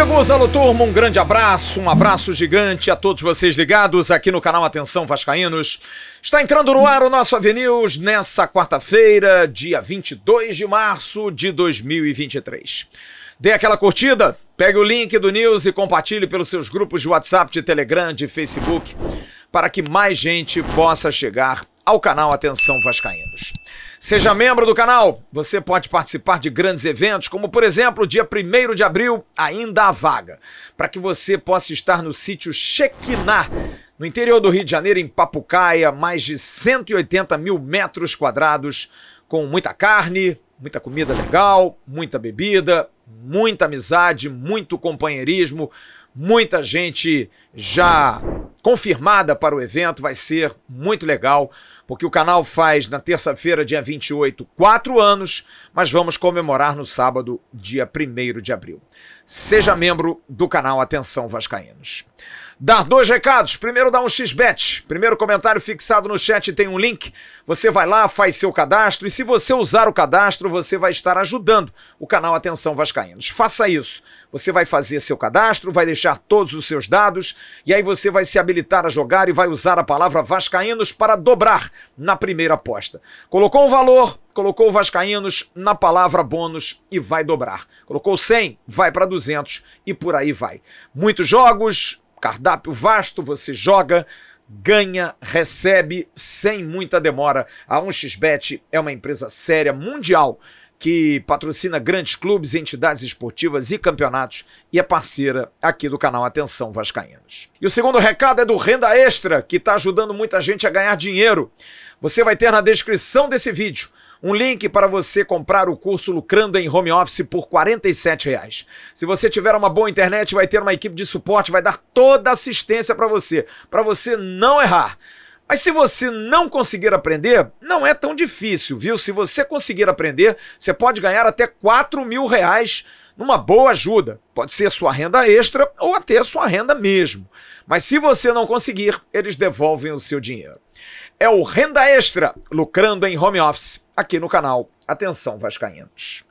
amigos, alô turma, um grande abraço, um abraço gigante a todos vocês ligados aqui no canal Atenção Vascaínos. Está entrando no ar o nosso Avenews nessa quarta-feira, dia 22 de março de 2023. Dê aquela curtida, pegue o link do News e compartilhe pelos seus grupos de WhatsApp, de Telegram, de Facebook, para que mais gente possa chegar ao canal Atenção Vascaínos. Seja membro do canal, você pode participar de grandes eventos, como por exemplo, dia 1 de abril, ainda há vaga, para que você possa estar no sítio Chequiná, no interior do Rio de Janeiro, em Papucaia, mais de 180 mil metros quadrados, com muita carne, muita comida legal, muita bebida, muita amizade, muito companheirismo, muita gente já confirmada para o evento, vai ser muito legal, porque o canal faz na terça-feira, dia 28, quatro anos, mas vamos comemorar no sábado, dia 1 de abril. Seja membro do canal Atenção Vascaínos dar dois recados. Primeiro, dá um xbet. Primeiro comentário fixado no chat tem um link. Você vai lá, faz seu cadastro e se você usar o cadastro, você vai estar ajudando o canal Atenção Vascaínos. Faça isso. Você vai fazer seu cadastro, vai deixar todos os seus dados e aí você vai se habilitar a jogar e vai usar a palavra Vascaínos para dobrar na primeira aposta. Colocou um valor, colocou o Vascaínos na palavra bônus e vai dobrar. Colocou 100, vai para 200 e por aí vai. Muitos jogos, cardápio vasto, você joga, ganha, recebe sem muita demora. A 1xBet é uma empresa séria mundial que patrocina grandes clubes, entidades esportivas e campeonatos e é parceira aqui do canal Atenção Vascaínos. E o segundo recado é do Renda Extra, que está ajudando muita gente a ganhar dinheiro. Você vai ter na descrição desse vídeo um link para você comprar o curso Lucrando em Home Office por R$ reais. Se você tiver uma boa internet, vai ter uma equipe de suporte, vai dar toda a assistência para você, para você não errar. Mas se você não conseguir aprender, não é tão difícil, viu? Se você conseguir aprender, você pode ganhar até 4 mil reais numa boa ajuda. Pode ser sua renda extra ou até sua renda mesmo. Mas se você não conseguir, eles devolvem o seu dinheiro. É o Renda Extra, lucrando em home office aqui no canal. Atenção, Vascaínos.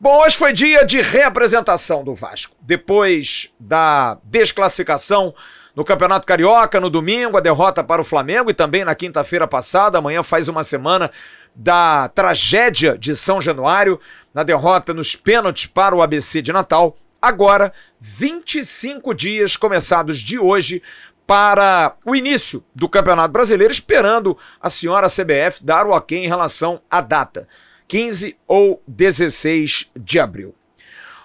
Bom, hoje foi dia de reapresentação do Vasco. Depois da desclassificação no Campeonato Carioca, no domingo, a derrota para o Flamengo e também na quinta-feira passada, amanhã faz uma semana da tragédia de São Januário, na derrota nos pênaltis para o ABC de Natal. Agora, 25 dias começados de hoje para o início do Campeonato Brasileiro, esperando a senhora CBF dar o ok em relação à data, 15 ou 16 de abril.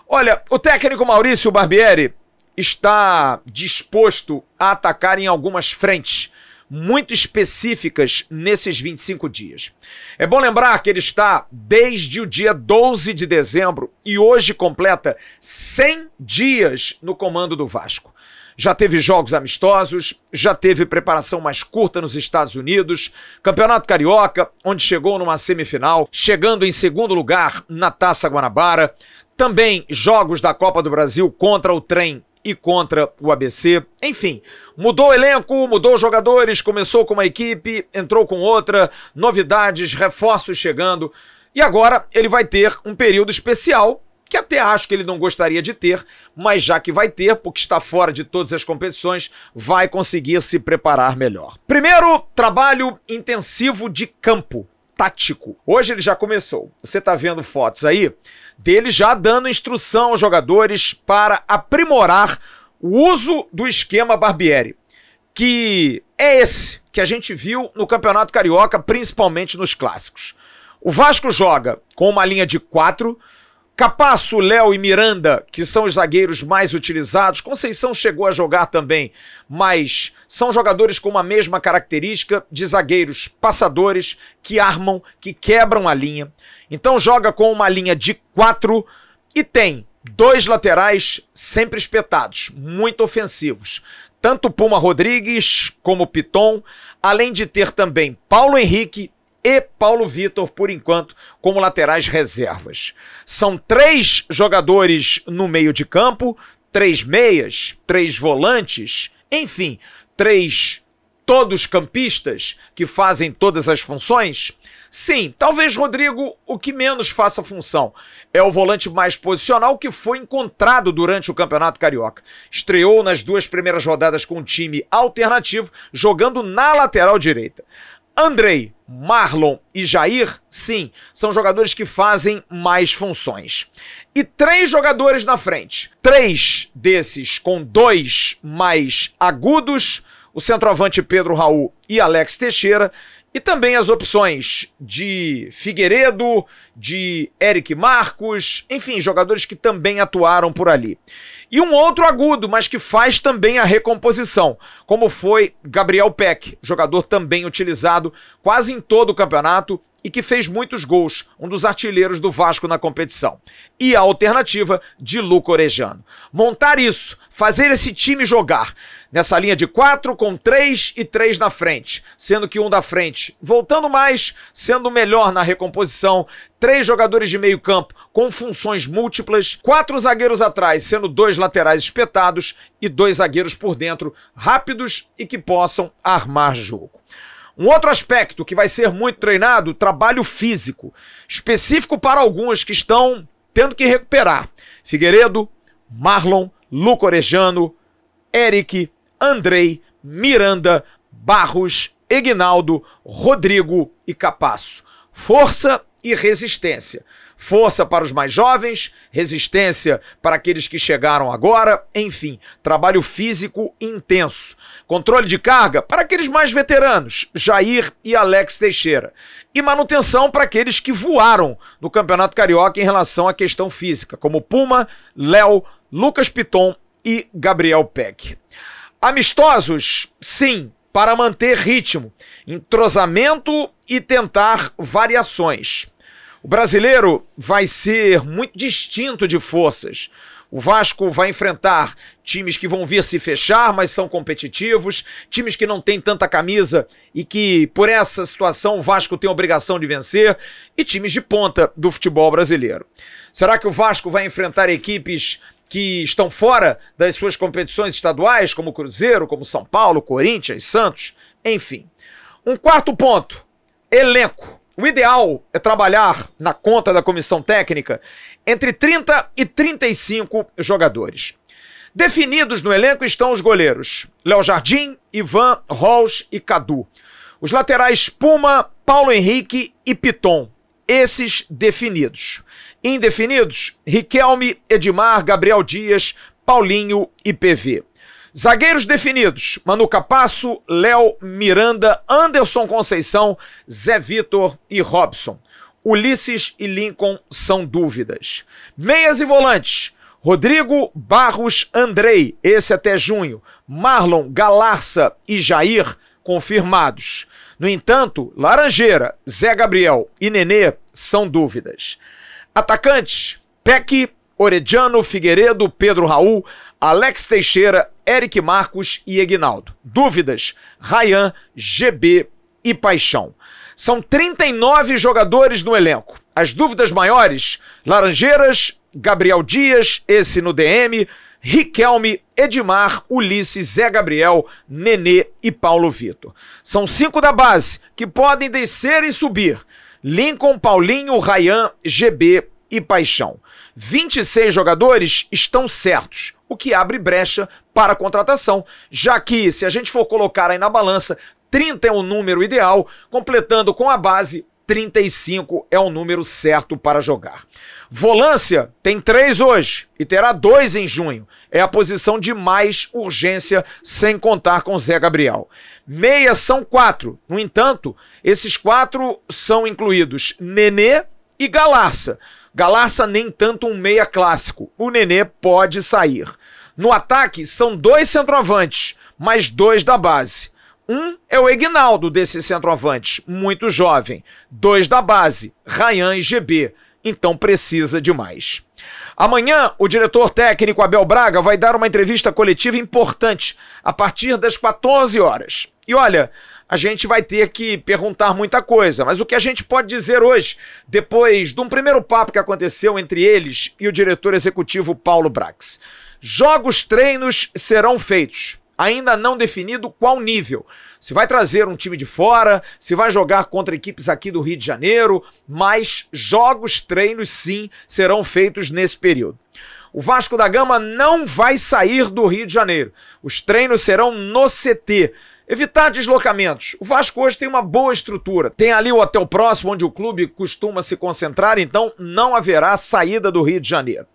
Olha, o técnico Maurício Barbieri está disposto a atacar em algumas frentes muito específicas nesses 25 dias. É bom lembrar que ele está desde o dia 12 de dezembro e hoje completa 100 dias no comando do Vasco já teve jogos amistosos, já teve preparação mais curta nos Estados Unidos, Campeonato Carioca, onde chegou numa semifinal, chegando em segundo lugar na Taça Guanabara, também jogos da Copa do Brasil contra o Trem e contra o ABC. Enfim, mudou o elenco, mudou os jogadores, começou com uma equipe, entrou com outra, novidades, reforços chegando. E agora ele vai ter um período especial que até acho que ele não gostaria de ter, mas já que vai ter, porque está fora de todas as competições, vai conseguir se preparar melhor. Primeiro, trabalho intensivo de campo. Tático. Hoje ele já começou. Você está vendo fotos aí dele já dando instrução aos jogadores para aprimorar o uso do esquema Barbieri, que é esse que a gente viu no Campeonato Carioca, principalmente nos clássicos. O Vasco joga com uma linha de quatro, Capasso, Léo e Miranda, que são os zagueiros mais utilizados. Conceição chegou a jogar também, mas são jogadores com a mesma característica de zagueiros passadores que armam, que quebram a linha. Então joga com uma linha de quatro e tem dois laterais sempre espetados, muito ofensivos. Tanto Puma Rodrigues como Piton, além de ter também Paulo Henrique e Paulo Vitor, por enquanto, como laterais reservas. São três jogadores no meio de campo, três meias, três volantes, enfim, três todos campistas que fazem todas as funções? Sim, talvez Rodrigo o que menos faça função. É o volante mais posicional que foi encontrado durante o Campeonato Carioca. Estreou nas duas primeiras rodadas com um time alternativo, jogando na lateral direita. Andrei, Marlon e Jair, sim, são jogadores que fazem mais funções. E três jogadores na frente. Três desses com dois mais agudos, o centroavante Pedro Raul e Alex Teixeira, e também as opções de Figueiredo, de Eric Marcos, enfim, jogadores que também atuaram por ali. E um outro agudo, mas que faz também a recomposição, como foi Gabriel Peck, jogador também utilizado quase em todo o campeonato e que fez muitos gols, um dos artilheiros do Vasco na competição. E a alternativa de Luco Orejano. Montar isso, fazer esse time jogar nessa linha de quatro, com três e três na frente, sendo que um da frente voltando mais, sendo melhor na recomposição, três jogadores de meio campo com funções múltiplas, quatro zagueiros atrás, sendo dois laterais espetados e dois zagueiros por dentro, rápidos e que possam armar jogo. Um outro aspecto que vai ser muito treinado, trabalho físico, específico para alguns que estão tendo que recuperar. Figueiredo, Marlon, Luco Orejano, Eric, Andrei, Miranda, Barros, Egnaldo, Rodrigo e Capasso. Força e resistência. Força para os mais jovens, resistência para aqueles que chegaram agora, enfim, trabalho físico intenso. Controle de carga para aqueles mais veteranos, Jair e Alex Teixeira. E manutenção para aqueles que voaram no Campeonato Carioca em relação à questão física, como Puma, Léo, Lucas Piton e Gabriel Peck. Amistosos, sim, para manter ritmo, entrosamento e tentar variações. O brasileiro vai ser muito distinto de forças. O Vasco vai enfrentar times que vão vir se fechar, mas são competitivos, times que não têm tanta camisa e que, por essa situação, o Vasco tem obrigação de vencer, e times de ponta do futebol brasileiro. Será que o Vasco vai enfrentar equipes que estão fora das suas competições estaduais, como Cruzeiro, como São Paulo, Corinthians, Santos, enfim. Um quarto ponto: elenco. O ideal é trabalhar na conta da comissão técnica entre 30 e 35 jogadores. Definidos no elenco estão os goleiros: Léo Jardim, Ivan, Rolls e Cadu. Os laterais Puma, Paulo Henrique e Piton. Esses definidos. Indefinidos: Riquelme, Edmar, Gabriel Dias, Paulinho e PV. Zagueiros definidos: Manu Capasso, Léo Miranda, Anderson Conceição, Zé Vitor e Robson. Ulisses e Lincoln são dúvidas. Meias e volantes: Rodrigo, Barros, Andrei, esse até junho. Marlon, Galarça e Jair confirmados. No entanto, Laranjeira, Zé Gabriel e Nenê são dúvidas. Atacantes: Peck, Orediano, Figueiredo, Pedro Raul, Alex Teixeira, Eric Marcos e Egnaldo. Dúvidas: Rayan, GB e Paixão. São 39 jogadores no elenco. As dúvidas maiores: Laranjeiras, Gabriel Dias, esse no DM, Riquelme, Edmar, Ulisses, Zé Gabriel, Nenê e Paulo Vitor. São cinco da base que podem descer e subir. Lincoln, Paulinho, Rayan, GB e Paixão. 26 jogadores estão certos, o que abre brecha para a contratação, já que, se a gente for colocar aí na balança, 30 é o número ideal, completando com a base, 35 é o número certo para jogar. Volância tem três hoje e terá dois em junho. É a posição de mais urgência, sem contar com Zé Gabriel. Meias são quatro. No entanto, esses quatro são incluídos Nenê e Galarça. Galarça nem tanto um meia clássico. O Nenê pode sair. No ataque, são dois centroavantes, mais dois da base. Um é o Egnaldo desses centroavantes, muito jovem. Dois da base, Rayan e GB então precisa de mais. Amanhã, o diretor técnico Abel Braga vai dar uma entrevista coletiva importante a partir das 14 horas. E olha, a gente vai ter que perguntar muita coisa, mas o que a gente pode dizer hoje, depois de um primeiro papo que aconteceu entre eles e o diretor executivo Paulo Brax? Jogos treinos serão feitos ainda não definido qual nível. Se vai trazer um time de fora, se vai jogar contra equipes aqui do Rio de Janeiro, mas jogos, treinos sim serão feitos nesse período. O Vasco da Gama não vai sair do Rio de Janeiro. Os treinos serão no CT. Evitar deslocamentos. O Vasco hoje tem uma boa estrutura. Tem ali o hotel próximo onde o clube costuma se concentrar, então não haverá saída do Rio de Janeiro.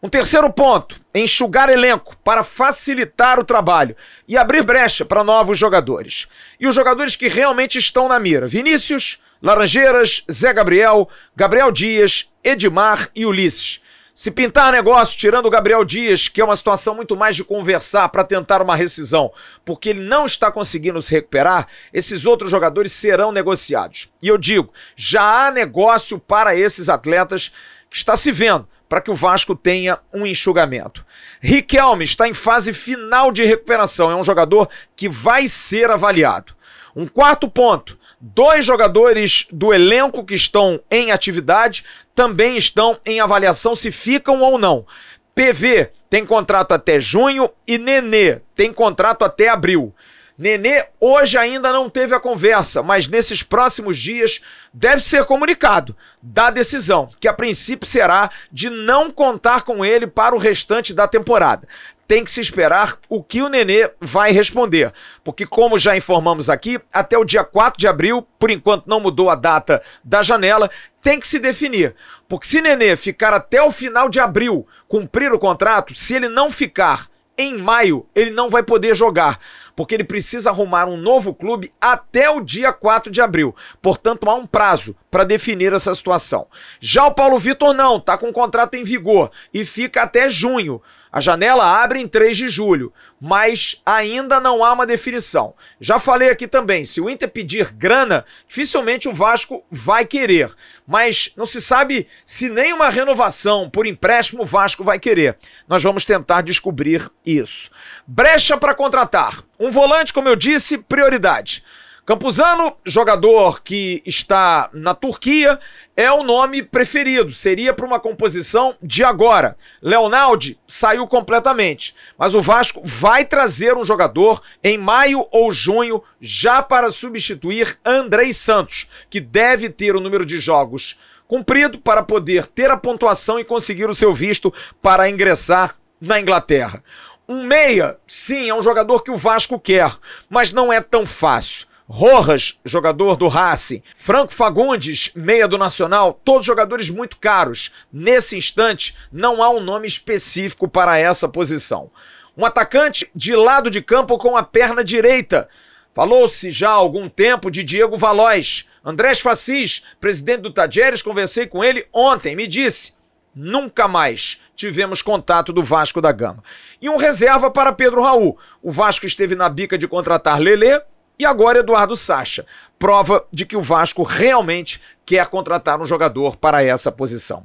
Um terceiro ponto: enxugar elenco para facilitar o trabalho e abrir brecha para novos jogadores. E os jogadores que realmente estão na mira: Vinícius, Laranjeiras, Zé Gabriel, Gabriel Dias, Edmar e Ulisses. Se pintar negócio tirando o Gabriel Dias, que é uma situação muito mais de conversar para tentar uma rescisão, porque ele não está conseguindo se recuperar, esses outros jogadores serão negociados. E eu digo, já há negócio para esses atletas que está se vendo para que o Vasco tenha um enxugamento. Riquelme está em fase final de recuperação, é um jogador que vai ser avaliado. Um quarto ponto: dois jogadores do elenco que estão em atividade também estão em avaliação se ficam ou não. PV tem contrato até junho e Nenê tem contrato até abril. Nenê hoje ainda não teve a conversa, mas nesses próximos dias deve ser comunicado da decisão, que a princípio será de não contar com ele para o restante da temporada. Tem que se esperar o que o Nenê vai responder, porque, como já informamos aqui, até o dia 4 de abril, por enquanto não mudou a data da janela, tem que se definir. Porque se Nenê ficar até o final de abril cumprir o contrato, se ele não ficar em maio, ele não vai poder jogar porque ele precisa arrumar um novo clube até o dia 4 de abril. Portanto, há um prazo para definir essa situação. Já o Paulo Vitor não, tá com o contrato em vigor e fica até junho. A janela abre em 3 de julho, mas ainda não há uma definição. Já falei aqui também, se o Inter pedir grana, dificilmente o Vasco vai querer. Mas não se sabe se nem uma renovação por empréstimo o Vasco vai querer. Nós vamos tentar descobrir isso. Brecha para contratar. Um volante, como eu disse, prioridade. Campuzano, jogador que está na Turquia, é o nome preferido, seria para uma composição de agora. Leonardo saiu completamente, mas o Vasco vai trazer um jogador em maio ou junho já para substituir Andrei Santos, que deve ter o número de jogos cumprido para poder ter a pontuação e conseguir o seu visto para ingressar na Inglaterra. Um meia, sim, é um jogador que o Vasco quer, mas não é tão fácil. Rojas, jogador do Racing, Franco Fagundes, meia do Nacional, todos jogadores muito caros. Nesse instante, não há um nome específico para essa posição. Um atacante de lado de campo com a perna direita. Falou-se já há algum tempo de Diego Valois. Andrés Facis, presidente do Tajeres, conversei com ele ontem, me disse: nunca mais tivemos contato do Vasco da Gama. E um reserva para Pedro Raul. O Vasco esteve na bica de contratar Lelê, e agora Eduardo Sacha, prova de que o Vasco realmente quer contratar um jogador para essa posição.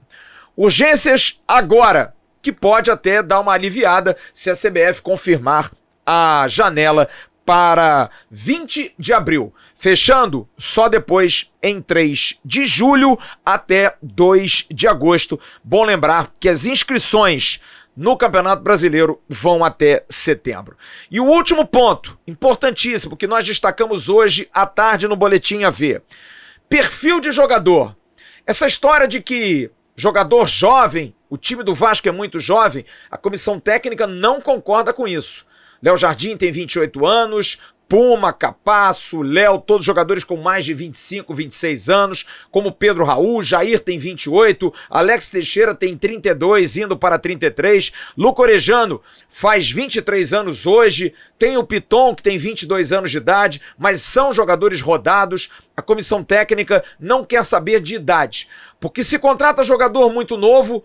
Urgências agora, que pode até dar uma aliviada se a CBF confirmar a janela para 20 de abril, fechando só depois em 3 de julho até 2 de agosto. Bom lembrar que as inscrições no Campeonato Brasileiro vão até setembro. E o último ponto, importantíssimo, que nós destacamos hoje à tarde no Boletim AV: perfil de jogador. Essa história de que jogador jovem, o time do Vasco é muito jovem, a comissão técnica não concorda com isso. Léo Jardim tem 28 anos, Puma, Capasso, Léo, todos jogadores com mais de 25, 26 anos, como Pedro Raul, Jair tem 28, Alex Teixeira tem 32, indo para 33, Luco Orejano faz 23 anos hoje, tem o Piton, que tem 22 anos de idade, mas são jogadores rodados, a comissão técnica não quer saber de idade, porque se contrata jogador muito novo,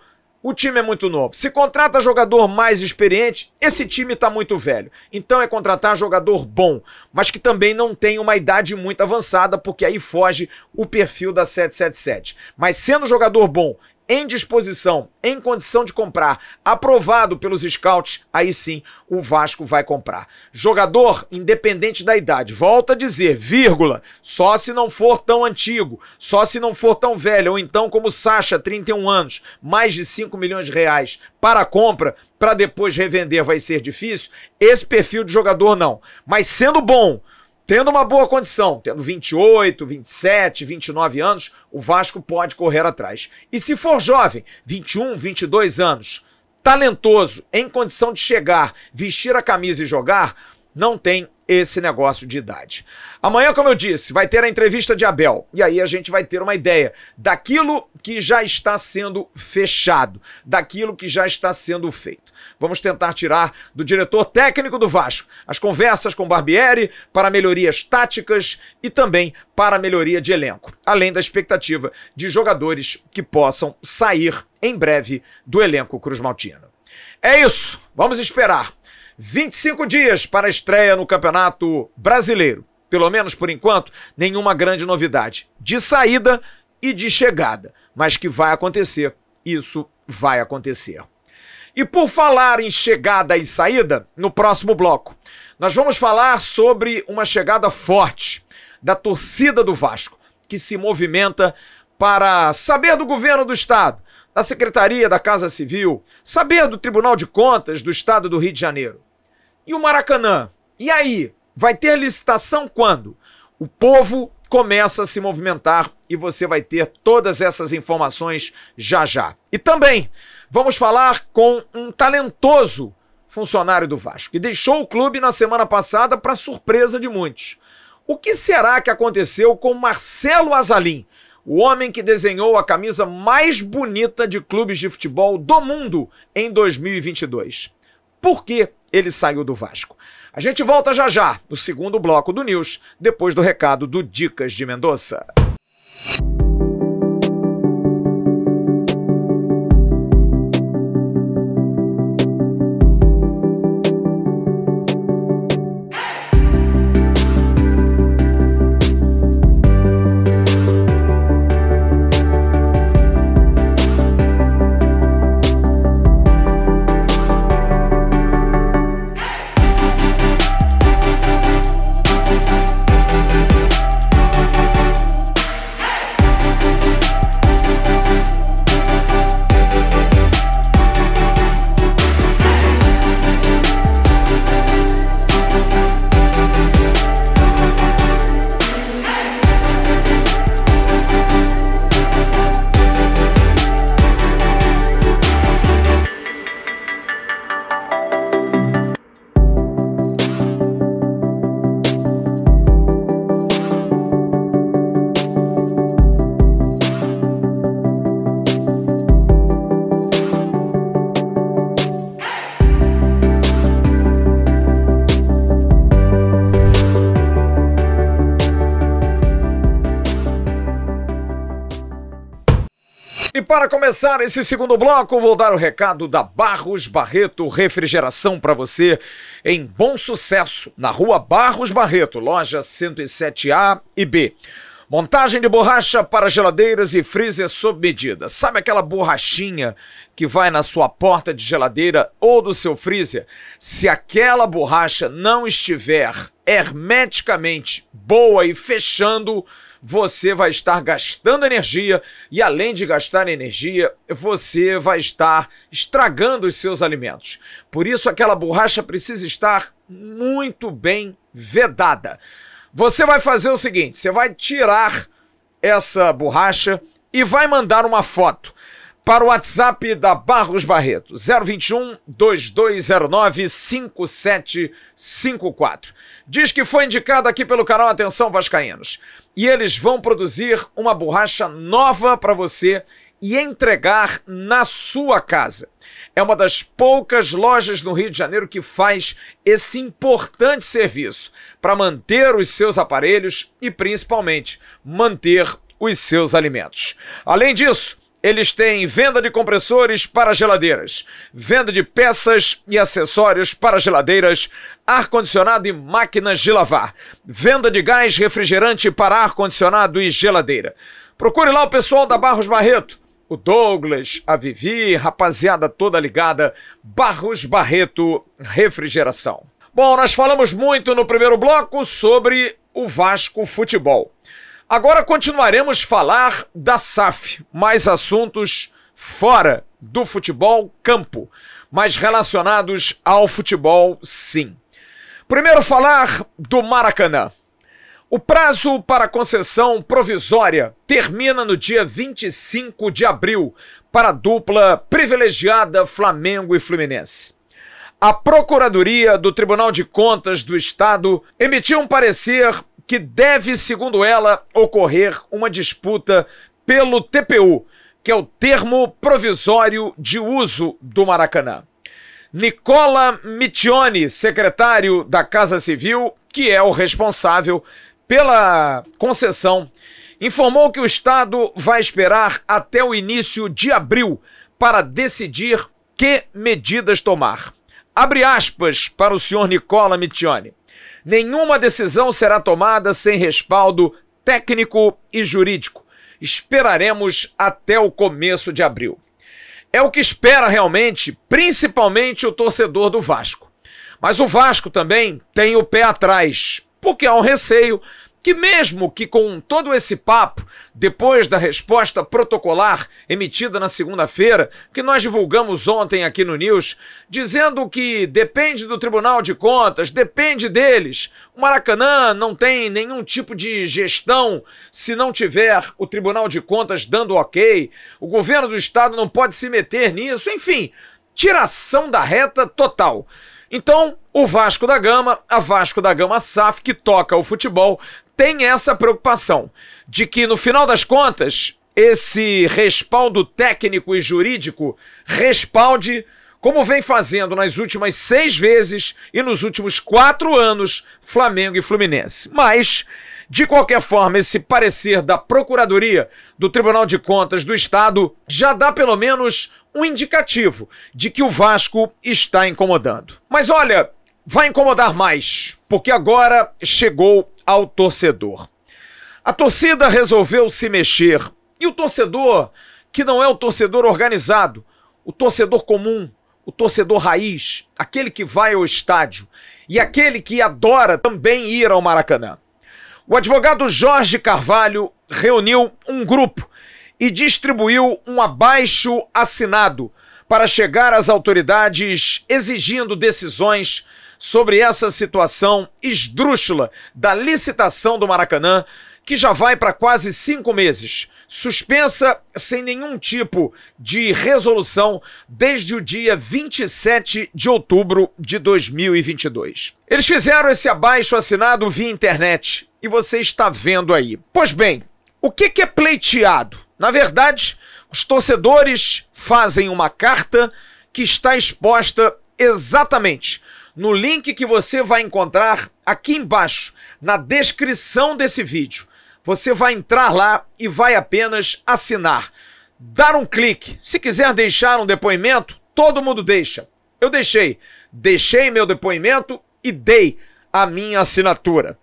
o time é muito novo. Se contrata jogador mais experiente, esse time está muito velho. Então é contratar jogador bom, mas que também não tem uma idade muito avançada, porque aí foge o perfil da 777. Mas sendo jogador bom em disposição, em condição de comprar, aprovado pelos scouts, aí sim o Vasco vai comprar. Jogador independente da idade, volta a dizer, vírgula, só se não for tão antigo, só se não for tão velho, ou então como Sacha, 31 anos, mais de 5 milhões de reais para a compra, para depois revender vai ser difícil. Esse perfil de jogador não. Mas sendo bom, Tendo uma boa condição, tendo 28, 27, 29 anos, o Vasco pode correr atrás. E se for jovem, 21, 22 anos, talentoso, em condição de chegar, vestir a camisa e jogar, não tem esse negócio de idade. Amanhã, como eu disse, vai ter a entrevista de Abel. E aí a gente vai ter uma ideia daquilo que já está sendo fechado, daquilo que já está sendo feito. Vamos tentar tirar do diretor técnico do Vasco as conversas com Barbieri para melhorias táticas e também para melhoria de elenco, além da expectativa de jogadores que possam sair em breve do elenco Cruz Maltino. É isso, vamos esperar. 25 dias para a estreia no Campeonato Brasileiro. Pelo menos por enquanto, nenhuma grande novidade de saída e de chegada, mas que vai acontecer, isso vai acontecer. E por falar em chegada e saída, no próximo bloco, nós vamos falar sobre uma chegada forte da torcida do Vasco, que se movimenta para saber do governo do estado, da Secretaria da Casa Civil, saber do Tribunal de Contas do estado do Rio de Janeiro. E o Maracanã? E aí? Vai ter licitação quando? O povo começa a se movimentar e você vai ter todas essas informações já já. E também Vamos falar com um talentoso funcionário do Vasco, que deixou o clube na semana passada para surpresa de muitos. O que será que aconteceu com Marcelo Azalim, o homem que desenhou a camisa mais bonita de clubes de futebol do mundo em 2022? Por que ele saiu do Vasco? A gente volta já já no segundo bloco do News, depois do recado do Dicas de Mendonça. começar esse segundo bloco, vou dar o recado da Barros Barreto Refrigeração para você em bom sucesso, na rua Barros Barreto, loja 107A e B. Montagem de borracha para geladeiras e freezer sob medida. Sabe aquela borrachinha que vai na sua porta de geladeira ou do seu freezer? Se aquela borracha não estiver hermeticamente boa e fechando, você vai estar gastando energia e, além de gastar energia, você vai estar estragando os seus alimentos. Por isso, aquela borracha precisa estar muito bem vedada. Você vai fazer o seguinte: você vai tirar essa borracha e vai mandar uma foto para o WhatsApp da Barros Barreto, 021 2209 5754. Diz que foi indicado aqui pelo canal Atenção Vascaínos. E eles vão produzir uma borracha nova para você e entregar na sua casa. É uma das poucas lojas no Rio de Janeiro que faz esse importante serviço para manter os seus aparelhos e principalmente manter os seus alimentos. Além disso, eles têm venda de compressores para geladeiras, venda de peças e acessórios para geladeiras, ar-condicionado e máquinas de lavar, venda de gás refrigerante para ar-condicionado e geladeira. Procure lá o pessoal da Barros Barreto, o Douglas, a Vivi, rapaziada toda ligada, Barros Barreto Refrigeração. Bom, nós falamos muito no primeiro bloco sobre o Vasco Futebol. Agora continuaremos falar da SAF, mais assuntos fora do futebol campo, mas relacionados ao futebol sim. Primeiro falar do Maracanã. O prazo para concessão provisória termina no dia 25 de abril para a dupla privilegiada Flamengo e Fluminense a Procuradoria do Tribunal de Contas do Estado emitiu um parecer que deve, segundo ela, ocorrer uma disputa pelo TPU, que é o termo provisório de uso do Maracanã. Nicola Mitione, secretário da Casa Civil, que é o responsável pela concessão, informou que o Estado vai esperar até o início de abril para decidir que medidas tomar. Abre aspas para o senhor Nicola Mitione. Nenhuma decisão será tomada sem respaldo técnico e jurídico. Esperaremos até o começo de abril. É o que espera realmente, principalmente o torcedor do Vasco. Mas o Vasco também tem o pé atrás, porque há um receio que, mesmo que com todo esse papo, depois da resposta protocolar emitida na segunda-feira, que nós divulgamos ontem aqui no News, dizendo que depende do Tribunal de Contas, depende deles. O Maracanã não tem nenhum tipo de gestão se não tiver o Tribunal de Contas dando ok, o governo do estado não pode se meter nisso, enfim, tiração da reta total. Então, o Vasco da Gama, a Vasco da Gama SAF, que toca o futebol, tem essa preocupação de que, no final das contas, esse respaldo técnico e jurídico respalde como vem fazendo nas últimas seis vezes e nos últimos quatro anos Flamengo e Fluminense. Mas de qualquer forma, esse parecer da Procuradoria do Tribunal de Contas do Estado já dá pelo menos um indicativo de que o Vasco está incomodando. Mas olha, vai incomodar mais, porque agora chegou ao torcedor. A torcida resolveu se mexer e o torcedor, que não é o torcedor organizado, o torcedor comum, o torcedor raiz, aquele que vai ao estádio e aquele que adora também ir ao Maracanã. O advogado Jorge Carvalho reuniu um grupo e distribuiu um abaixo assinado para chegar às autoridades exigindo decisões sobre essa situação esdrúxula da licitação do Maracanã, que já vai para quase cinco meses suspensa sem nenhum tipo de resolução desde o dia 27 de outubro de 2022. Eles fizeram esse abaixo assinado via internet e você está vendo aí. Pois bem, o que é pleiteado? Na verdade, os torcedores fazem uma carta que está exposta exatamente no link que você vai encontrar aqui embaixo, na descrição desse vídeo. Você vai entrar lá e vai apenas assinar. Dar um clique. Se quiser deixar um depoimento, todo mundo deixa. Eu deixei. Deixei meu depoimento e dei a minha assinatura.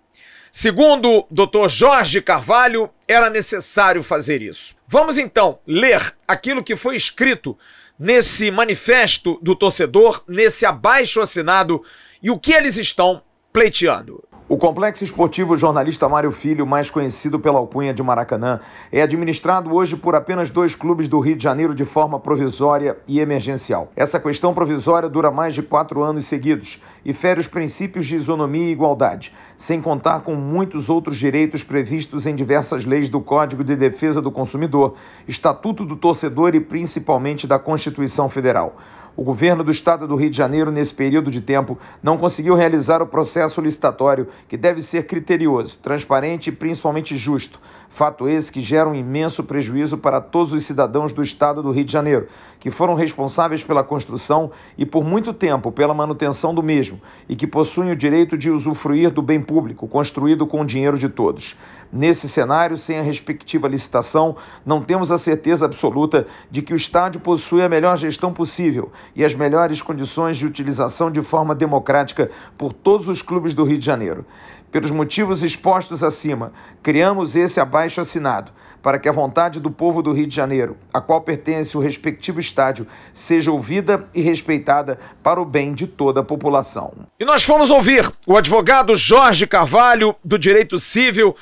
Segundo Dr. Jorge Carvalho, era necessário fazer isso. Vamos então ler aquilo que foi escrito nesse manifesto do torcedor, nesse abaixo assinado e o que eles estão pleiteando. O Complexo Esportivo Jornalista Mário Filho, mais conhecido pela alcunha de Maracanã, é administrado hoje por apenas dois clubes do Rio de Janeiro de forma provisória e emergencial. Essa questão provisória dura mais de quatro anos seguidos e fere os princípios de isonomia e igualdade, sem contar com muitos outros direitos previstos em diversas leis do Código de Defesa do Consumidor, Estatuto do Torcedor e principalmente da Constituição Federal o governo do estado do Rio de Janeiro, nesse período de tempo, não conseguiu realizar o processo licitatório, que deve ser criterioso, transparente e principalmente justo. Fato esse que gera um imenso prejuízo para todos os cidadãos do estado do Rio de Janeiro, que foram responsáveis pela construção e por muito tempo pela manutenção do mesmo, e que possuem o direito de usufruir do bem público construído com o dinheiro de todos. Nesse cenário, sem a respectiva licitação, não temos a certeza absoluta de que o estádio possui a melhor gestão possível e as melhores condições de utilização de forma democrática por todos os clubes do Rio de Janeiro. Pelos motivos expostos acima, criamos esse abaixo assinado para que a vontade do povo do Rio de Janeiro, a qual pertence o respectivo estádio, seja ouvida e respeitada para o bem de toda a população. E nós fomos ouvir o advogado Jorge Carvalho, do Direito Civil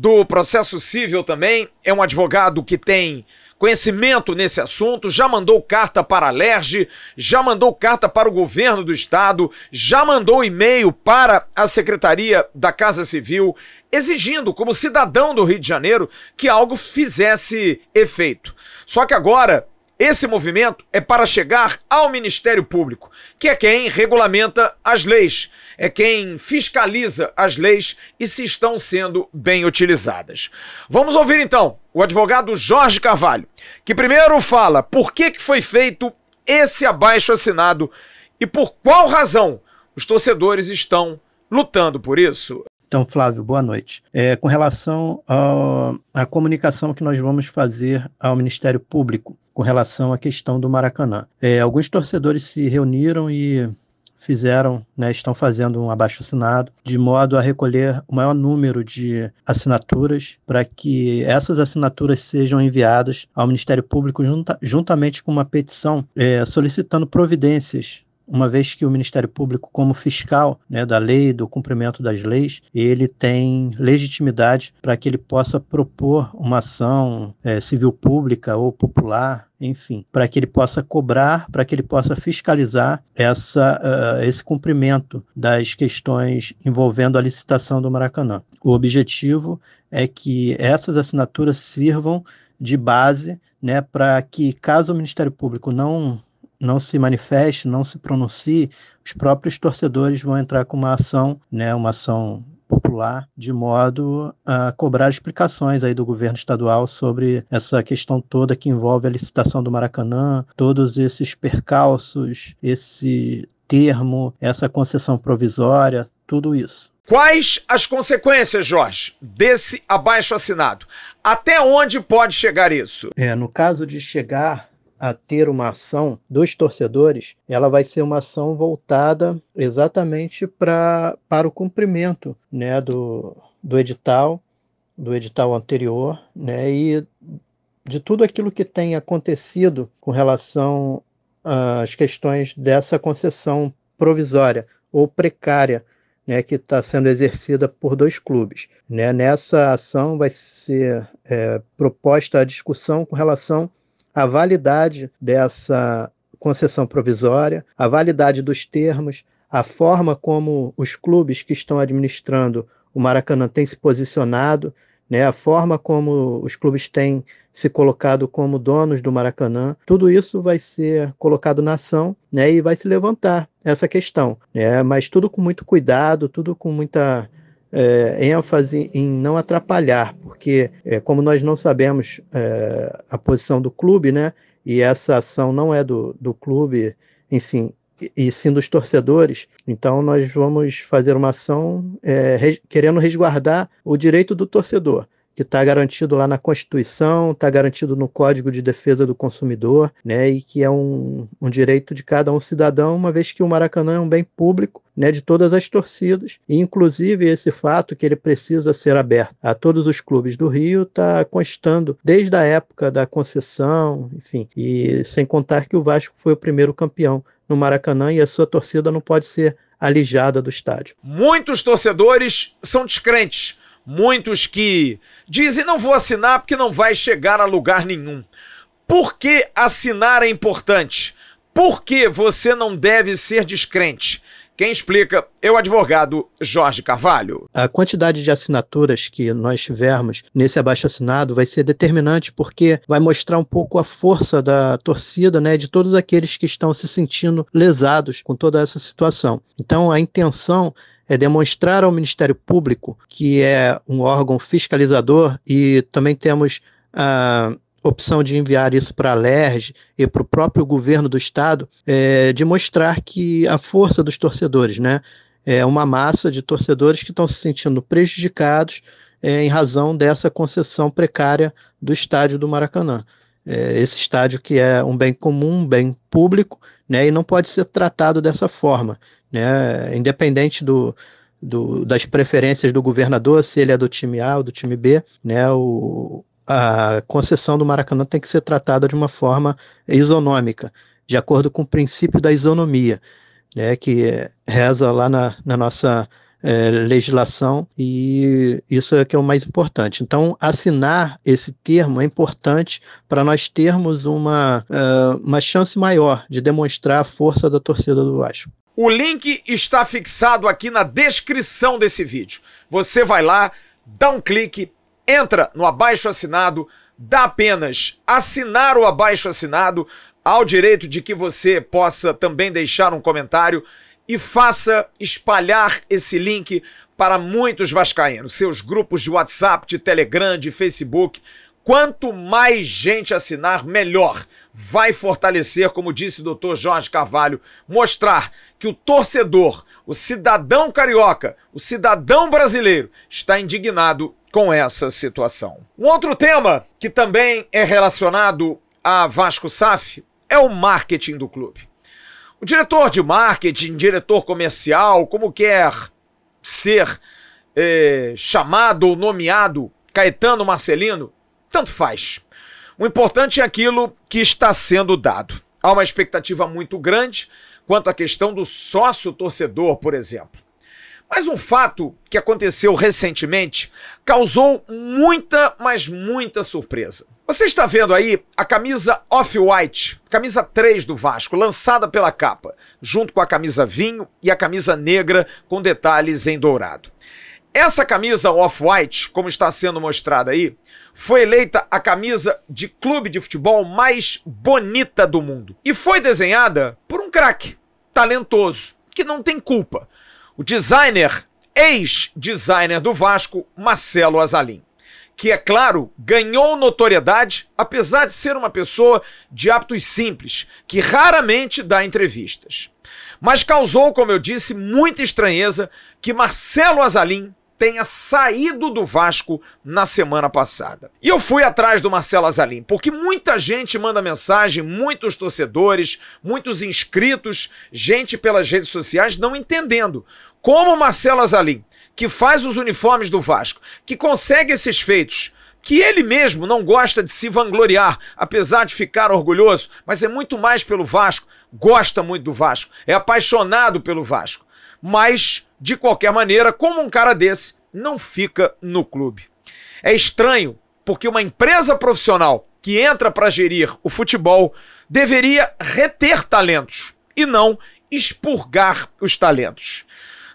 do processo civil também, é um advogado que tem conhecimento nesse assunto, já mandou carta para a LERJ, já mandou carta para o governo do estado, já mandou e-mail para a Secretaria da Casa Civil, exigindo, como cidadão do Rio de Janeiro, que algo fizesse efeito. Só que agora. Esse movimento é para chegar ao Ministério Público, que é quem regulamenta as leis é quem fiscaliza as leis e se estão sendo bem utilizadas. Vamos ouvir então o advogado Jorge Carvalho, que primeiro fala por que, que foi feito esse abaixo assinado e por qual razão os torcedores estão lutando por isso. Então, Flávio, boa noite. É, com relação à comunicação que nós vamos fazer ao Ministério Público com relação à questão do Maracanã, é, alguns torcedores se reuniram e fizeram, né, estão fazendo um abaixo-assinado, de modo a recolher o maior número de assinaturas para que essas assinaturas sejam enviadas ao Ministério Público junta, juntamente com uma petição é, solicitando providências uma vez que o Ministério Público, como fiscal né, da lei, do cumprimento das leis, ele tem legitimidade para que ele possa propor uma ação é, civil pública ou popular enfim, para que ele possa cobrar, para que ele possa fiscalizar essa, uh, esse cumprimento das questões envolvendo a licitação do Maracanã. O objetivo é que essas assinaturas sirvam de base né, para que, caso o Ministério Público não não se manifeste, não se pronuncie, os próprios torcedores vão entrar com uma ação, né, uma ação popular, de modo a cobrar explicações aí do governo estadual sobre essa questão toda que envolve a licitação do Maracanã, todos esses percalços, esse termo, essa concessão provisória, tudo isso. Quais as consequências, Jorge, desse abaixo assinado? Até onde pode chegar isso? É, no caso de chegar a ter uma ação dos torcedores, ela vai ser uma ação voltada exatamente pra, para o cumprimento né, do, do edital, do edital anterior, né, e de tudo aquilo que tem acontecido com relação às questões dessa concessão provisória ou precária né, que está sendo exercida por dois clubes. Né? Nessa ação vai ser é, proposta a discussão com relação a validade dessa concessão provisória, a validade dos termos, a forma como os clubes que estão administrando o Maracanã têm se posicionado, né, a forma como os clubes têm se colocado como donos do Maracanã, tudo isso vai ser colocado na ação né, e vai se levantar essa questão. Né, mas tudo com muito cuidado, tudo com muita é, ênfase em não atrapalhar, porque é, como nós não sabemos é, a posição do clube, né, e essa ação não é do, do clube, enfim, e, e sim dos torcedores, então nós vamos fazer uma ação é, res, querendo resguardar o direito do torcedor que está garantido lá na Constituição, está garantido no Código de Defesa do Consumidor, né, e que é um, um direito de cada um cidadão, uma vez que o Maracanã é um bem público, né, de todas as torcidas, e inclusive esse fato que ele precisa ser aberto a todos os clubes do Rio está constando desde a época da concessão, enfim, e sem contar que o Vasco foi o primeiro campeão no Maracanã e a sua torcida não pode ser alijada do estádio. Muitos torcedores são descrentes Muitos que dizem não vou assinar porque não vai chegar a lugar nenhum. Por que assinar é importante? Por que você não deve ser descrente? Quem explica é o advogado Jorge Carvalho. A quantidade de assinaturas que nós tivermos nesse abaixo assinado vai ser determinante porque vai mostrar um pouco a força da torcida, né, de todos aqueles que estão se sentindo lesados com toda essa situação. Então a intenção é demonstrar ao Ministério Público, que é um órgão fiscalizador, e também temos a opção de enviar isso para a LERJ e para o próprio governo do Estado, é, de mostrar que a força dos torcedores, né? É uma massa de torcedores que estão se sentindo prejudicados é, em razão dessa concessão precária do estádio do Maracanã. É, esse estádio que é um bem comum, um bem público, né, e não pode ser tratado dessa forma né? Independente do, do, das preferências do governador, se ele é do time A ou do time B, né? O, a concessão do Maracanã tem que ser tratada de uma forma isonômica, de acordo com o princípio da isonomia, né? Que reza lá na, na nossa é, legislação e isso é que é o mais importante. Então, assinar esse termo é importante para nós termos uma, uh, uma chance maior de demonstrar a força da torcida do Vasco. O link está fixado aqui na descrição desse vídeo. Você vai lá, dá um clique, entra no abaixo assinado, dá apenas assinar o abaixo assinado, ao direito de que você possa também deixar um comentário e faça espalhar esse link para muitos vascaínos, seus grupos de WhatsApp, de Telegram, de Facebook. Quanto mais gente assinar, melhor vai fortalecer, como disse o doutor Jorge Carvalho, mostrar que o torcedor, o cidadão carioca, o cidadão brasileiro está indignado com essa situação. Um outro tema que também é relacionado a Vasco SAF é o marketing do clube. O diretor de marketing, diretor comercial, como quer ser eh, chamado ou nomeado Caetano Marcelino, tanto faz. O importante é aquilo que está sendo dado. Há uma expectativa muito grande quanto à questão do sócio-torcedor, por exemplo. Mas um fato que aconteceu recentemente causou muita, mas muita surpresa. Você está vendo aí a camisa off-white, camisa 3 do Vasco, lançada pela capa, junto com a camisa vinho e a camisa negra com detalhes em dourado. Essa camisa off-white, como está sendo mostrada aí, foi eleita a camisa de clube de futebol mais bonita do mundo. E foi desenhada por um craque talentoso, que não tem culpa. O designer, ex-designer do Vasco, Marcelo Azalim. Que, é claro, ganhou notoriedade, apesar de ser uma pessoa de hábitos simples, que raramente dá entrevistas. Mas causou, como eu disse, muita estranheza que Marcelo Azalim tenha saído do Vasco na semana passada. E eu fui atrás do Marcelo Azalim, porque muita gente manda mensagem, muitos torcedores, muitos inscritos, gente pelas redes sociais não entendendo como o Marcelo Azalim, que faz os uniformes do Vasco, que consegue esses feitos, que ele mesmo não gosta de se vangloriar, apesar de ficar orgulhoso, mas é muito mais pelo Vasco, gosta muito do Vasco, é apaixonado pelo Vasco mas de qualquer maneira, como um cara desse não fica no clube. É estranho, porque uma empresa profissional que entra para gerir o futebol deveria reter talentos e não expurgar os talentos.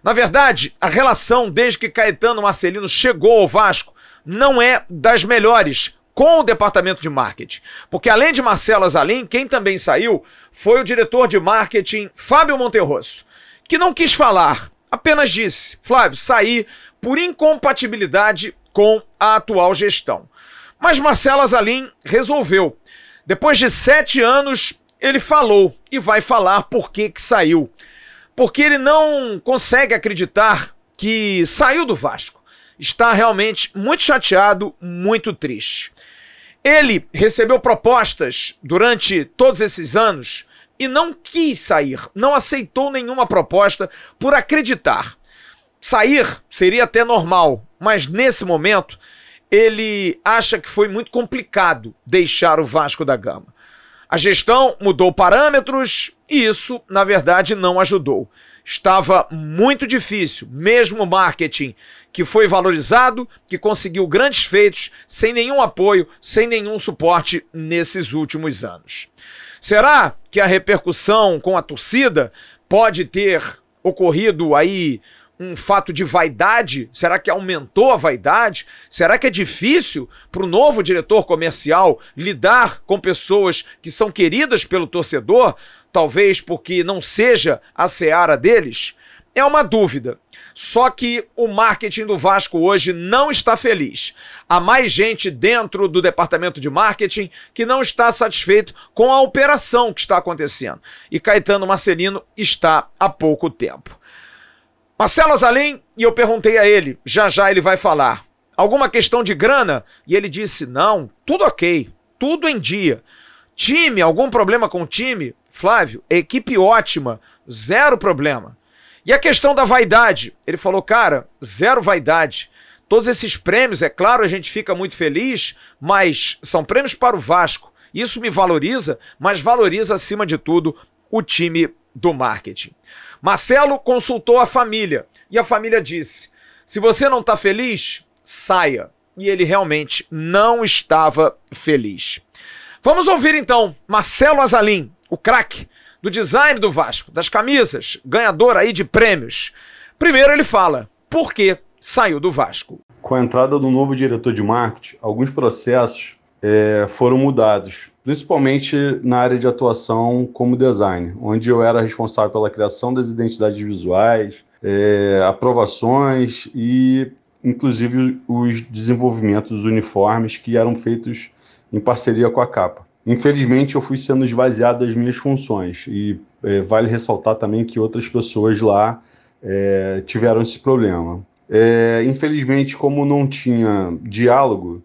Na verdade, a relação desde que Caetano Marcelino chegou ao Vasco não é das melhores com o departamento de marketing. Porque além de Marcelo Azalim, quem também saiu foi o diretor de marketing Fábio Monterrosso que não quis falar, apenas disse: Flávio, saí por incompatibilidade com a atual gestão. Mas Marcelo Azalim resolveu. Depois de sete anos, ele falou e vai falar por que, que saiu. Porque ele não consegue acreditar que saiu do Vasco. Está realmente muito chateado, muito triste. Ele recebeu propostas durante todos esses anos e não quis sair, não aceitou nenhuma proposta por acreditar. Sair seria até normal, mas nesse momento ele acha que foi muito complicado deixar o Vasco da Gama. A gestão mudou parâmetros e isso, na verdade, não ajudou. Estava muito difícil, mesmo o marketing que foi valorizado, que conseguiu grandes feitos, sem nenhum apoio, sem nenhum suporte nesses últimos anos. Será que a repercussão com a torcida pode ter ocorrido aí um fato de vaidade? Será que aumentou a vaidade? Será que é difícil para o novo diretor comercial lidar com pessoas que são queridas pelo torcedor? Talvez porque não seja a seara deles? É uma dúvida. Só que o marketing do Vasco hoje não está feliz. Há mais gente dentro do departamento de marketing que não está satisfeito com a operação que está acontecendo. E Caetano Marcelino está há pouco tempo. Marcelo Azalim, e eu perguntei a ele, já já ele vai falar, alguma questão de grana? E ele disse: não, tudo ok, tudo em dia. Time, algum problema com o time? Flávio, equipe ótima, zero problema. E a questão da vaidade, ele falou, cara, zero vaidade. Todos esses prêmios, é claro, a gente fica muito feliz, mas são prêmios para o Vasco. Isso me valoriza, mas valoriza acima de tudo o time do marketing. Marcelo consultou a família e a família disse: se você não está feliz, saia. E ele realmente não estava feliz. Vamos ouvir então Marcelo Azalim, o craque, do design do Vasco, das camisas, ganhador aí de prêmios. Primeiro ele fala por que saiu do Vasco. Com a entrada do novo diretor de marketing, alguns processos é, foram mudados, principalmente na área de atuação como design, onde eu era responsável pela criação das identidades visuais, é, aprovações e, inclusive, os desenvolvimentos dos uniformes que eram feitos em parceria com a capa. Infelizmente, eu fui sendo esvaziado das minhas funções, e é, vale ressaltar também que outras pessoas lá é, tiveram esse problema. É, infelizmente, como não tinha diálogo,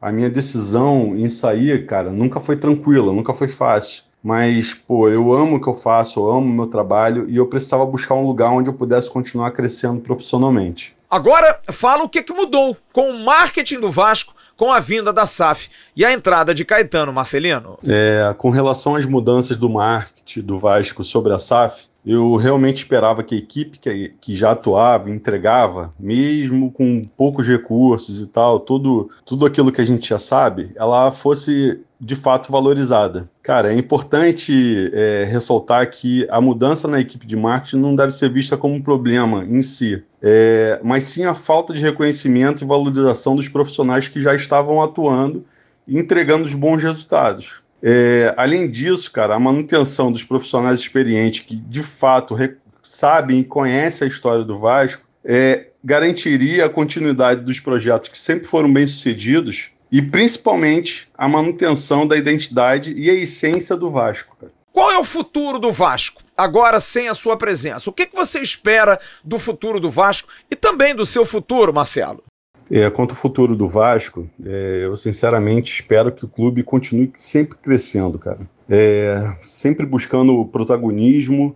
a minha decisão em sair, cara, nunca foi tranquila, nunca foi fácil. Mas, pô, eu amo o que eu faço, eu amo o meu trabalho e eu precisava buscar um lugar onde eu pudesse continuar crescendo profissionalmente. Agora fala o que, que mudou com o marketing do Vasco, com a vinda da SAF e a entrada de Caetano Marcelino. É, com relação às mudanças do marketing do Vasco sobre a SAF, eu realmente esperava que a equipe que, que já atuava, entregava, mesmo com poucos recursos e tal, tudo, tudo aquilo que a gente já sabe, ela fosse de fato valorizada. Cara, é importante é, ressaltar que a mudança na equipe de marketing não deve ser vista como um problema em si, é, mas sim a falta de reconhecimento e valorização dos profissionais que já estavam atuando e entregando os bons resultados. É, além disso, cara, a manutenção dos profissionais experientes que de fato sabem e conhecem a história do Vasco é, garantiria a continuidade dos projetos que sempre foram bem sucedidos e principalmente a manutenção da identidade e a essência do Vasco. Cara. Qual é o futuro do Vasco? Agora sem a sua presença. O que, que você espera do futuro do Vasco e também do seu futuro, Marcelo? É, quanto ao futuro do Vasco, é, eu sinceramente espero que o clube continue sempre crescendo, cara. É, sempre buscando protagonismo,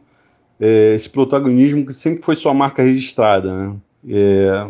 é, esse protagonismo que sempre foi sua marca registrada, né? É,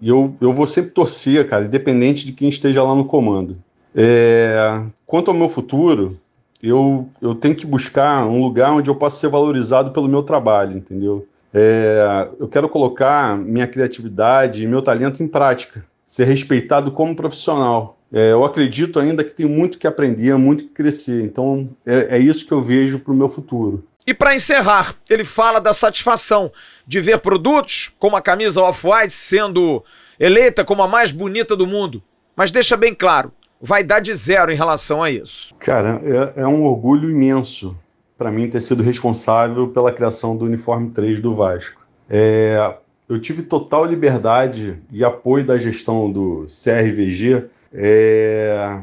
e eu, eu vou sempre torcer, cara, independente de quem esteja lá no comando. É, quanto ao meu futuro, eu, eu tenho que buscar um lugar onde eu possa ser valorizado pelo meu trabalho, entendeu? É, eu quero colocar minha criatividade e meu talento em prática, ser respeitado como profissional. É, eu acredito ainda que tem muito que aprender, muito que crescer. Então, é, é isso que eu vejo para o meu futuro. E para encerrar, ele fala da satisfação de ver produtos como a camisa Off-White sendo eleita como a mais bonita do mundo. Mas deixa bem claro, vai dar de zero em relação a isso. Cara, é, é um orgulho imenso para mim ter sido responsável pela criação do uniforme 3 do Vasco. É, eu tive total liberdade e apoio da gestão do CRVG é,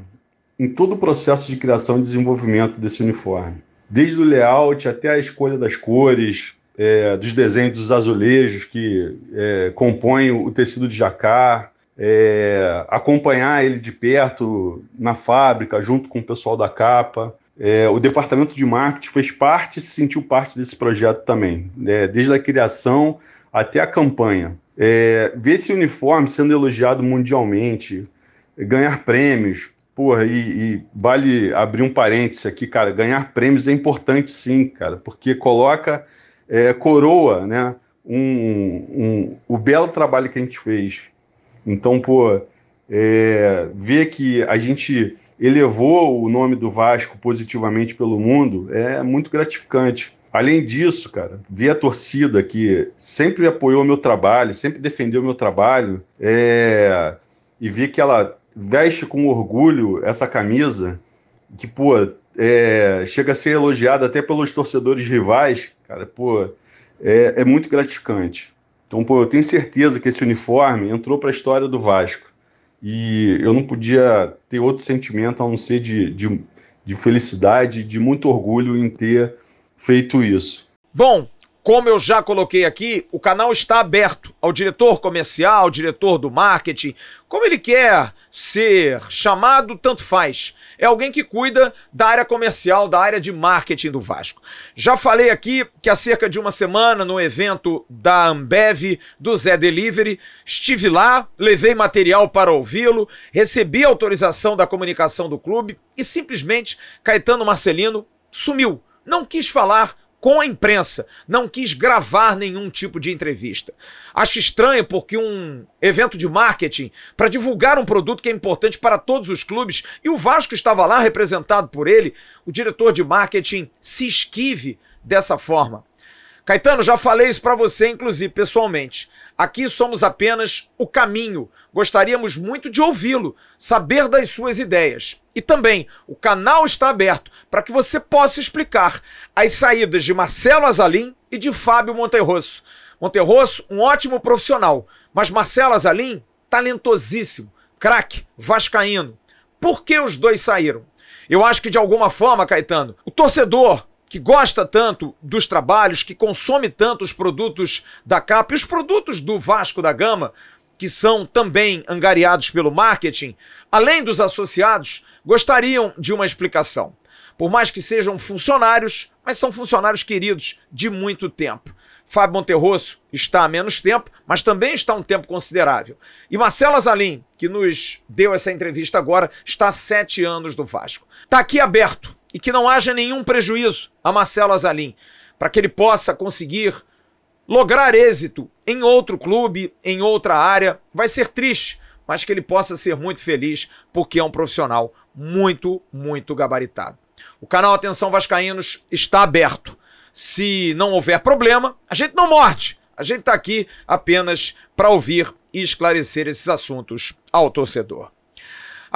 em todo o processo de criação e desenvolvimento desse uniforme. Desde o layout até a escolha das cores, é, dos desenhos dos azulejos que é, compõem o tecido de jacar, é, acompanhar ele de perto na fábrica, junto com o pessoal da capa, é, o departamento de marketing fez parte, se sentiu parte desse projeto também, né? desde a criação até a campanha. É, ver esse uniforme sendo elogiado mundialmente, ganhar prêmios, porra, e, e vale abrir um parêntese aqui, cara, ganhar prêmios é importante sim, cara, porque coloca, é, coroa, né, um, um, o belo trabalho que a gente fez. Então, pô, é, ver que a gente elevou o nome do Vasco positivamente pelo mundo é muito gratificante. Além disso, cara, ver a torcida que sempre apoiou o meu trabalho, sempre defendeu o meu trabalho, é... e ver que ela veste com orgulho essa camisa, que, pô, é... chega a ser elogiada até pelos torcedores rivais, cara, pô, é, é muito gratificante. Então, pô, eu tenho certeza que esse uniforme entrou para a história do Vasco e eu não podia ter outro sentimento a não ser de, de, de felicidade, de muito orgulho em ter feito isso. Bom, como eu já coloquei aqui, o canal está aberto ao diretor comercial, ao diretor do marketing, como ele quer ser chamado, tanto faz. É alguém que cuida da área comercial, da área de marketing do Vasco. Já falei aqui que há cerca de uma semana, no evento da Ambev, do Zé Delivery, estive lá, levei material para ouvi-lo, recebi autorização da comunicação do clube e simplesmente Caetano Marcelino sumiu. Não quis falar com a imprensa, não quis gravar nenhum tipo de entrevista. Acho estranho porque um evento de marketing para divulgar um produto que é importante para todos os clubes e o Vasco estava lá representado por ele, o diretor de marketing se esquive dessa forma. Caetano, já falei isso para você, inclusive, pessoalmente. Aqui somos apenas o caminho. Gostaríamos muito de ouvi-lo, saber das suas ideias. E também, o canal está aberto para que você possa explicar as saídas de Marcelo Azalim e de Fábio Monterrosso. Monterrosso, um ótimo profissional, mas Marcelo Azalim, talentosíssimo, craque, vascaíno. Por que os dois saíram? Eu acho que de alguma forma, Caetano, o torcedor, que gosta tanto dos trabalhos, que consome tanto os produtos da CAP e os produtos do Vasco da Gama, que são também angariados pelo marketing, além dos associados, gostariam de uma explicação. Por mais que sejam funcionários, mas são funcionários queridos de muito tempo. Fábio Monterrosso está há menos tempo, mas também está há um tempo considerável. E Marcelo Azalim, que nos deu essa entrevista agora, está há sete anos do Vasco. Está aqui aberto e que não haja nenhum prejuízo a Marcelo Azalim, para que ele possa conseguir lograr êxito em outro clube, em outra área. Vai ser triste, mas que ele possa ser muito feliz, porque é um profissional muito, muito gabaritado. O canal Atenção Vascaínos está aberto. Se não houver problema, a gente não morde. A gente está aqui apenas para ouvir e esclarecer esses assuntos ao torcedor.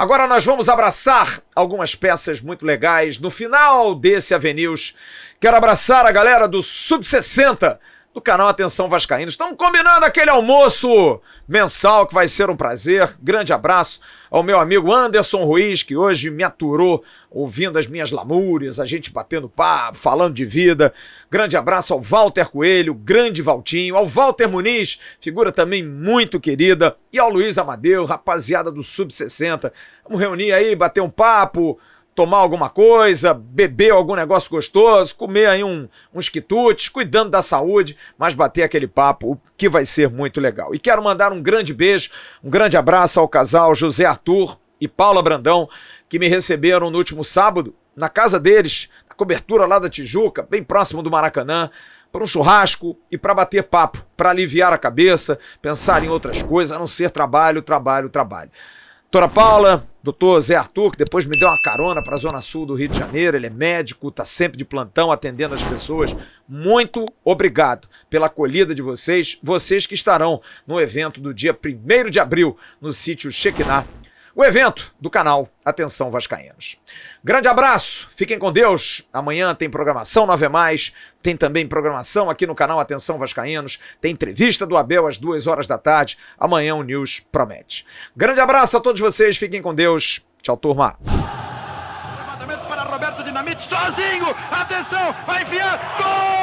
Agora nós vamos abraçar algumas peças muito legais no final desse Avenue's, Quero abraçar a galera do Sub 60 do canal Atenção Vascaíno. Estamos combinando aquele almoço mensal que vai ser um prazer. Grande abraço ao meu amigo Anderson Ruiz, que hoje me aturou ouvindo as minhas lamúrias, a gente batendo papo, falando de vida. Grande abraço ao Walter Coelho, grande Valtinho, ao Walter Muniz, figura também muito querida, e ao Luiz Amadeu, rapaziada do Sub 60. Vamos reunir aí, bater um papo tomar alguma coisa, beber algum negócio gostoso, comer aí um, uns quitutes, cuidando da saúde, mas bater aquele papo que vai ser muito legal. E quero mandar um grande beijo, um grande abraço ao casal José Arthur e Paula Brandão, que me receberam no último sábado na casa deles, na cobertura lá da Tijuca, bem próximo do Maracanã para um churrasco e para bater papo, para aliviar a cabeça, pensar em outras coisas, a não ser trabalho, trabalho, trabalho. Doutora Paula, doutor Zé Arthur, que depois me deu uma carona para a Zona Sul do Rio de Janeiro, ele é médico, está sempre de plantão atendendo as pessoas. Muito obrigado pela acolhida de vocês, vocês que estarão no evento do dia 1 de abril no sítio Chequinar, o evento do canal Atenção Vascaínos. Grande abraço, fiquem com Deus. Amanhã tem programação 9 mais, tem também programação aqui no canal Atenção Vascaínos, tem entrevista do Abel às 2 horas da tarde. Amanhã o News promete. Grande abraço a todos vocês, fiquem com Deus. Tchau, turma. Levantamento para Roberto Dinamite sozinho. Atenção, vai enfiar. Gol!